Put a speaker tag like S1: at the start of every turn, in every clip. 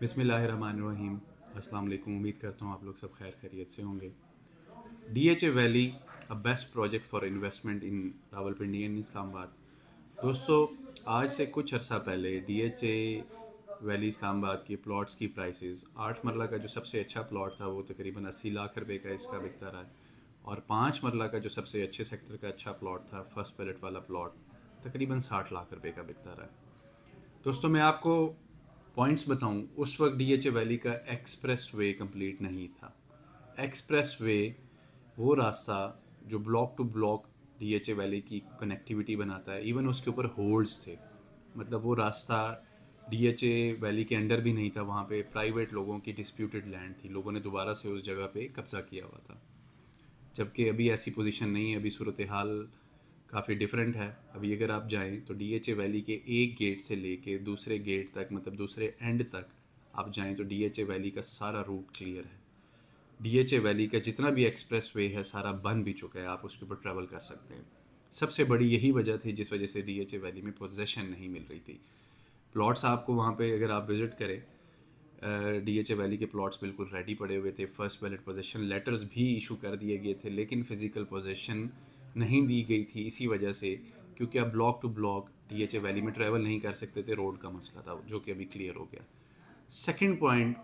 S1: बिसमीम अस्सलाम वालेकुम उम्मीद करता हूँ आप लोग सब खैर खैरियत से होंगे D H A valley a best project for investment in Rawalpindi and Islamabad दोस्तों आज से कुछ अर्सा पहले D H A valley Islamabad के प्लॉट्स की प्राइसेस आठ मरला का जो सबसे अच्छा प्लॉट था वो तकरीबन अस्सी लाख रुपये का इसका बिकता रहा है और पाँच मरला का जो सबसे अच्छे सेक्टर का अच्छा प्लॉट था फर्स्ट पैलेट वाला प्लॉट तकरीबन साठ लाख रुपये का बिकता रहा है दोस्तों मैं आपको पॉइंट्स बताऊं उस वक्त डी एच ए वैली का एक्सप्रेस वे कम्प्लीट नहीं था एक्सप्रेस वे वो रास्ता जो block to block D H A valley की कनेक्टिविटी बनाता है इवन उसके ऊपर होल्ड्स थे मतलब वो रास्ता डी एच ए वैली के अंडर भी नहीं था वहाँ पे प्राइवेट लोगों की डिस्प्यूटेड लैंड थी लोगों ने दोबारा से उस जगह पे कब्ज़ा किया हुआ था जबकि अभी ऐसी पोजीशन नहीं है अभी सूरत हाल काफ़ी डिफरेंट है अभी अगर आप जाएँ तो डी एच ए वैली के एक गेट से लेके दूसरे गेट तक मतलब दूसरे एंड तक आप जाएँ तो डी एच ए वैली का सारा रूट क्लियर है डी एच ए वैली का जितना भी एक्सप्रेस वे है सारा बन भी चुका है आप उसके ऊपर ट्रैवल कर सकते हैं सबसे बड़ी यही वजह थी जिस वजह से डी एच ए वैली में पोजेशन नहीं मिल रही थी प्लॉट्स आपको वहाँ पर अगर आप विज़िट करें डी एच ए वैली के प्लॉट्स बिल्कुल रेडी पड़े हुए थे फर्स्ट बैलेट पोजेशन लेटर्स भी इशू कर दिए गए थे लेकिन फ़िज़िकल पोजेशन नहीं दी गई थी इसी वजह से क्योंकि अब block to block D H A valley में ट्रैवल नहीं कर सकते थे रोड का मसला था जो कि अभी क्लियर हो गया second point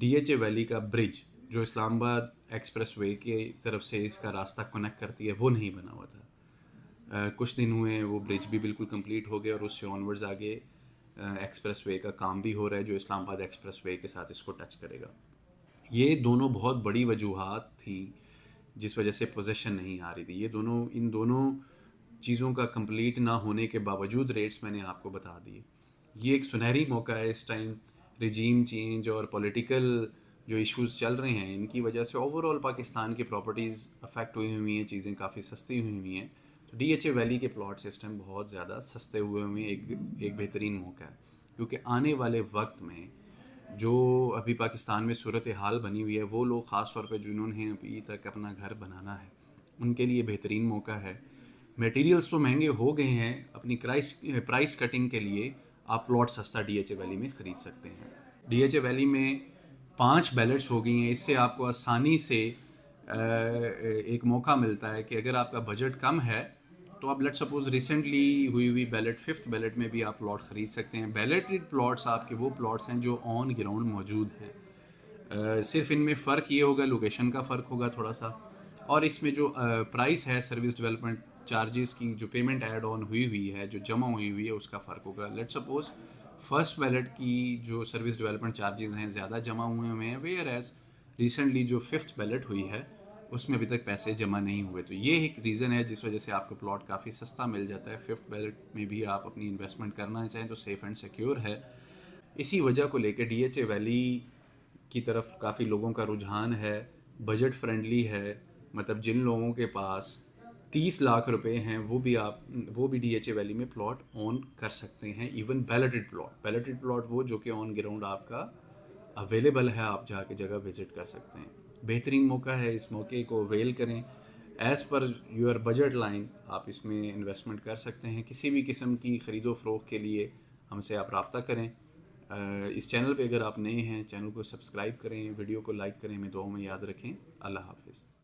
S1: D H A valley का ब्रिज जो इस्लामाबाद एक्सप्रेस वे की तरफ से इसका रास्ता कनेक्ट करती है वो नहीं बना हुआ था आ, कुछ दिन हुए वो ब्रिज भी बिल्कुल कंप्लीट हो गया और उससे ऑनवर्ड्स आगे एक्सप्रेस वे का काम भी हो रहा है जो इस्लामाबाद एक्सप्रेस वे के साथ इसको टच करेगा ये दोनों बहुत बड़ी वजूहत थी जिस वजह से पोजेशन नहीं आ रही थी ये दोनों इन दोनों चीज़ों का कंप्लीट ना होने के बावजूद रेट्स मैंने आपको बता दिए ये एक सुनहरी मौका है इस टाइम रिजीम चेंज और पॉलिटिकल जो इश्यूज चल रहे हैं इनकी वजह से ओवरऑल पाकिस्तान की प्रॉपर्टीज़ अफेक्ट हुई हुई हैं चीज़ें काफ़ी सस्ती हुई हुई हैं तो डी एच ए वैली के प्लॉट सिस्टम बहुत ज़्यादा सस्ते हुए हुए हैं एक एक बेहतरीन मौका है क्योंकि आने वाले वक्त में जो अभी पाकिस्तान में सूरत हाल बनी हुई है वो लोग ख़ास तौर पर जिन्होंने अभी तक अपना घर बनाना है उनके लिए बेहतरीन मौका है मटेरियल्स तो महंगे हो गए हैं अपनी क्राइस प्राइस कटिंग के लिए आप प्लॉट सस्ता डी एच ए वैली में ख़रीद सकते हैं डी एच ए वैली में पाँच बैलेट्स हो गई हैं इससे आपको आसानी से एक मौका मिलता है कि अगर आपका बजट कम है तो आप लेट सपोज रिसेंटली हुई हुई बैलेट फिफ्थ बैलेट में भी आप प्लॉट ख़रीद सकते हैं बैलेटेड प्लॉट्स आपके वो प्लॉट्स हैं जो ऑन ग्राउंड मौजूद हैं सिर्फ इनमें फ़र्क ये होगा लोकेशन का फ़र्क होगा थोड़ा सा और इसमें जो प्राइस है सर्विस डेवलपमेंट चार्जेस की जो पेमेंट ऐड ऑन हुई हुई है जो जमा हुई हुई है उसका फ़र्क होगा लेट सपोज फर्स्ट बैलेट की जो सर्विस डेवलपमेंट चार्जेस हैं ज़्यादा जमा हुए हुए हैं वेयर एज रिसेंटली जो फिफ्थ बैलेट हुई है उसमें अभी तक पैसे जमा नहीं हुए तो ये एक रीज़न है जिस वजह से आपको प्लॉट काफ़ी सस्ता मिल जाता है फिफ्थ बैलेट में भी आप अपनी इन्वेस्टमेंट करना चाहें तो सेफ़ एंड सिक्योर है इसी वजह को लेकर डी वैली की तरफ काफ़ी लोगों का रुझान है बजट फ्रेंडली है मतलब जिन लोगों के पास तीस लाख रुपए हैं वो भी आप वो भी डी एच ए वैली में प्लॉट ऑन कर सकते हैं even balloted plot balloted plot वो जो कि ऑन ग्राउंड आपका अवेलेबल है आप जाके जगह विजिट कर सकते हैं बेहतरीन मौका है इस मौके को अवेल करें as per your budget line आप इसमें इन्वेस्टमेंट कर सकते हैं किसी भी किस्म की ख़रीदो फ़रोख के लिए हमसे आप रबता करें इस चैनल पे अगर आप नए हैं चैनल को सब्सक्राइब करें वीडियो को लाइक करें हमें दुआ में याद रखें अल्लाह हाफिज़